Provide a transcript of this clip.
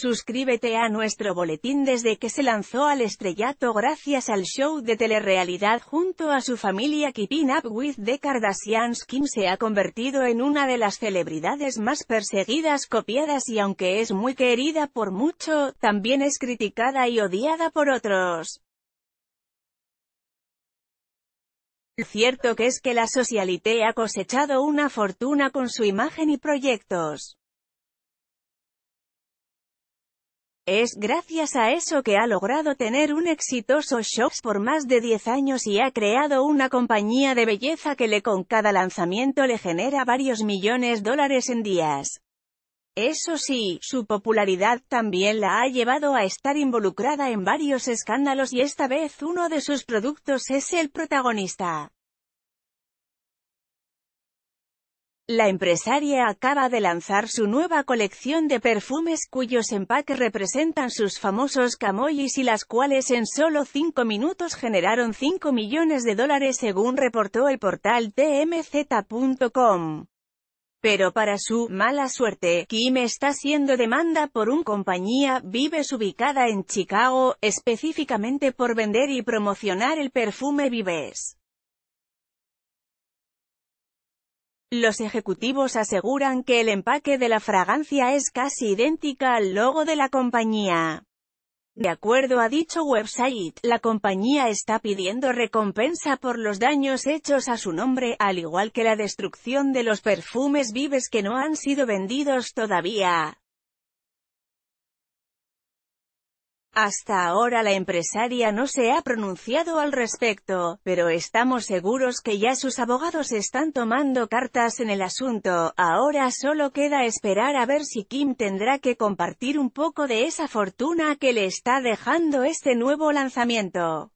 Suscríbete a nuestro boletín desde que se lanzó al estrellato gracias al show de telerrealidad junto a su familia Keeping Up with the Kardashians Kim se ha convertido en una de las celebridades más perseguidas copiadas y aunque es muy querida por mucho, también es criticada y odiada por otros. Cierto que es que la socialité ha cosechado una fortuna con su imagen y proyectos. Es gracias a eso que ha logrado tener un exitoso shops por más de 10 años y ha creado una compañía de belleza que le con cada lanzamiento le genera varios millones de dólares en días. Eso sí, su popularidad también la ha llevado a estar involucrada en varios escándalos y esta vez uno de sus productos es el protagonista. La empresaria acaba de lanzar su nueva colección de perfumes cuyos empaques representan sus famosos camoyis y las cuales en solo 5 minutos generaron 5 millones de dólares según reportó el portal tmz.com. Pero para su mala suerte, Kim está siendo demanda por un compañía Vives ubicada en Chicago, específicamente por vender y promocionar el perfume Vives. Los ejecutivos aseguran que el empaque de la fragancia es casi idéntica al logo de la compañía. De acuerdo a dicho website, la compañía está pidiendo recompensa por los daños hechos a su nombre, al igual que la destrucción de los perfumes vives que no han sido vendidos todavía. Hasta ahora la empresaria no se ha pronunciado al respecto, pero estamos seguros que ya sus abogados están tomando cartas en el asunto, ahora solo queda esperar a ver si Kim tendrá que compartir un poco de esa fortuna que le está dejando este nuevo lanzamiento.